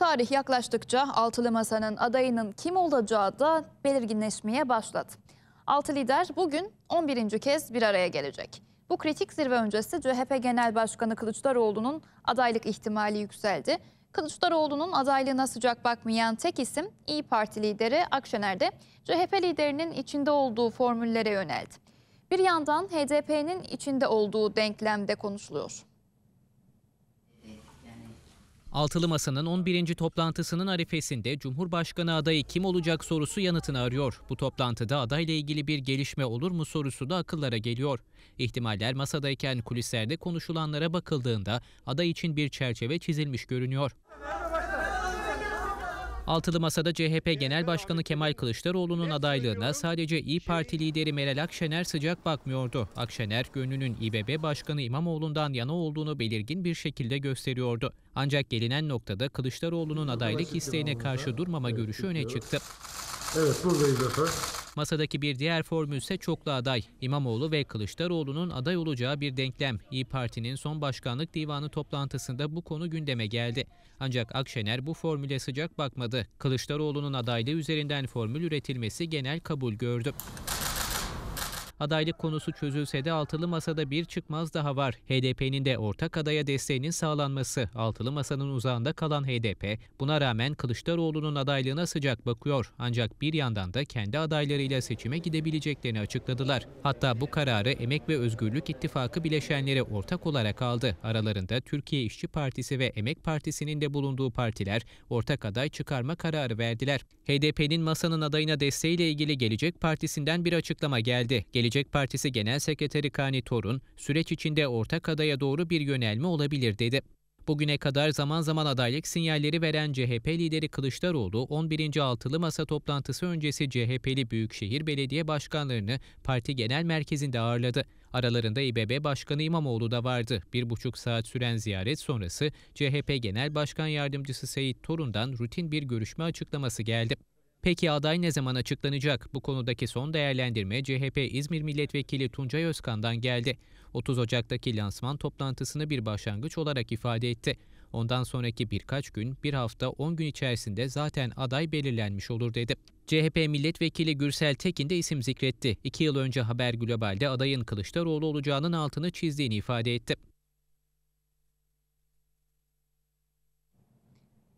Tarih yaklaştıkça altılı masanın adayının kim olacağı da belirginleşmeye başladı. Altı lider bugün 11. kez bir araya gelecek. Bu kritik zirve öncesi CHP Genel Başkanı Kılıçdaroğlu'nun adaylık ihtimali yükseldi. Kılıçdaroğlu'nun adaylığına sıcak bakmayan tek isim İyi Parti lideri Akşener'de CHP liderinin içinde olduğu formüllere yöneldi. Bir yandan HDP'nin içinde olduğu denklemde konuşuluyor. Altılı Masa'nın 11. toplantısının arifesinde Cumhurbaşkanı adayı kim olacak sorusu yanıtını arıyor. Bu toplantıda adayla ilgili bir gelişme olur mu sorusu da akıllara geliyor. İhtimaller masadayken kulislerde konuşulanlara bakıldığında aday için bir çerçeve çizilmiş görünüyor. Altılı Masa'da CHP Genel Başkanı Kemal Kılıçdaroğlu'nun adaylığına sadece İyi Parti lideri Meral Akşener sıcak bakmıyordu. Akşener, gönlünün İBB Başkanı İmamoğlu'ndan yana olduğunu belirgin bir şekilde gösteriyordu. Ancak gelinen noktada Kılıçdaroğlu'nun adaylık isteğine karşı durmama görüşü öne çıktı. Evet buradayız efendim. Masadaki bir diğer formül ise çoklu aday. İmamoğlu ve Kılıçdaroğlu'nun aday olacağı bir denklem. İyi Parti'nin son başkanlık divanı toplantısında bu konu gündeme geldi. Ancak Akşener bu formüle sıcak bakmadı. Kılıçdaroğlu'nun adaylığı üzerinden formül üretilmesi genel kabul gördü. Adaylık konusu çözülse de altılı masada bir çıkmaz daha var. HDP'nin de ortak adaya desteğinin sağlanması. Altılı masanın uzağında kalan HDP buna rağmen Kılıçdaroğlu'nun adaylığına sıcak bakıyor. Ancak bir yandan da kendi adaylarıyla seçime gidebileceklerini açıkladılar. Hatta bu kararı Emek ve Özgürlük İttifakı bileşenleri ortak olarak aldı. Aralarında Türkiye İşçi Partisi ve Emek Partisi'nin de bulunduğu partiler ortak aday çıkarma kararı verdiler. HDP'nin masanın adayına desteğiyle ilgili Gelecek Partisi'nden bir açıklama geldi. Gelecek Gelecek Partisi Genel Sekreteri Kani Torun, süreç içinde ortak adaya doğru bir yönelme olabilir dedi. Bugüne kadar zaman zaman adaylık sinyalleri veren CHP lideri Kılıçdaroğlu, 11. Altılı Masa toplantısı öncesi CHP'li Büyükşehir Belediye Başkanlarını parti genel merkezinde ağırladı. Aralarında İBB Başkanı İmamoğlu da vardı. Bir buçuk saat süren ziyaret sonrası CHP Genel Başkan Yardımcısı Seyit Torun'dan rutin bir görüşme açıklaması geldi. Peki aday ne zaman açıklanacak? Bu konudaki son değerlendirme CHP İzmir Milletvekili Tuncay Özkan'dan geldi. 30 Ocak'taki lansman toplantısını bir başlangıç olarak ifade etti. Ondan sonraki birkaç gün, bir hafta 10 gün içerisinde zaten aday belirlenmiş olur dedi. CHP milletvekili Gürsel Tekin de isim zikretti. İki yıl önce Haber Global'de adayın Kılıçdaroğlu olacağının altını çizdiğini ifade etti.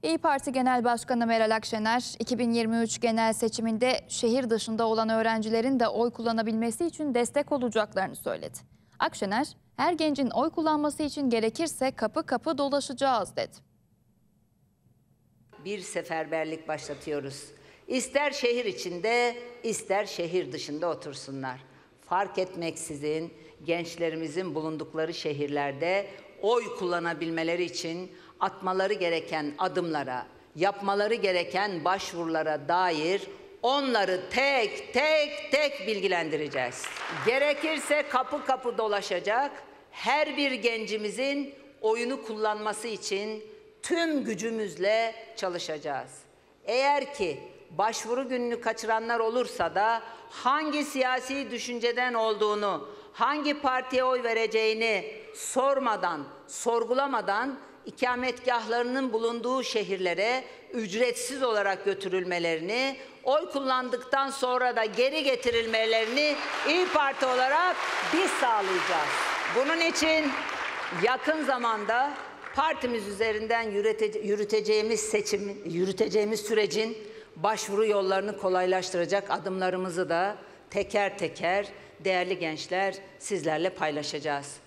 İyi Parti Genel Başkanı Meral Akşener, 2023 genel seçiminde şehir dışında olan öğrencilerin de oy kullanabilmesi için destek olacaklarını söyledi. Akşener, her gencin oy kullanması için gerekirse kapı kapı dolaşacağız dedi. Bir seferberlik başlatıyoruz. İster şehir içinde, ister şehir dışında otursunlar. Fark etmeksizin gençlerimizin bulundukları şehirlerde oy kullanabilmeleri için atmaları gereken adımlara, yapmaları gereken başvurulara dair onları tek tek tek bilgilendireceğiz. Gerekirse kapı kapı dolaşacak, her bir gencimizin oyunu kullanması için tüm gücümüzle çalışacağız. Eğer ki başvuru gününü kaçıranlar olursa da hangi siyasi düşünceden olduğunu, hangi partiye oy vereceğini sormadan, sorgulamadan ikametgahlarının bulunduğu şehirlere ücretsiz olarak götürülmelerini, oy kullandıktan sonra da geri getirilmelerini İyi Parti olarak biz sağlayacağız. Bunun için yakın zamanda partimiz üzerinden yürütece yürüteceğimiz seçim yürüteceğimiz sürecin başvuru yollarını kolaylaştıracak adımlarımızı da teker teker değerli gençler sizlerle paylaşacağız.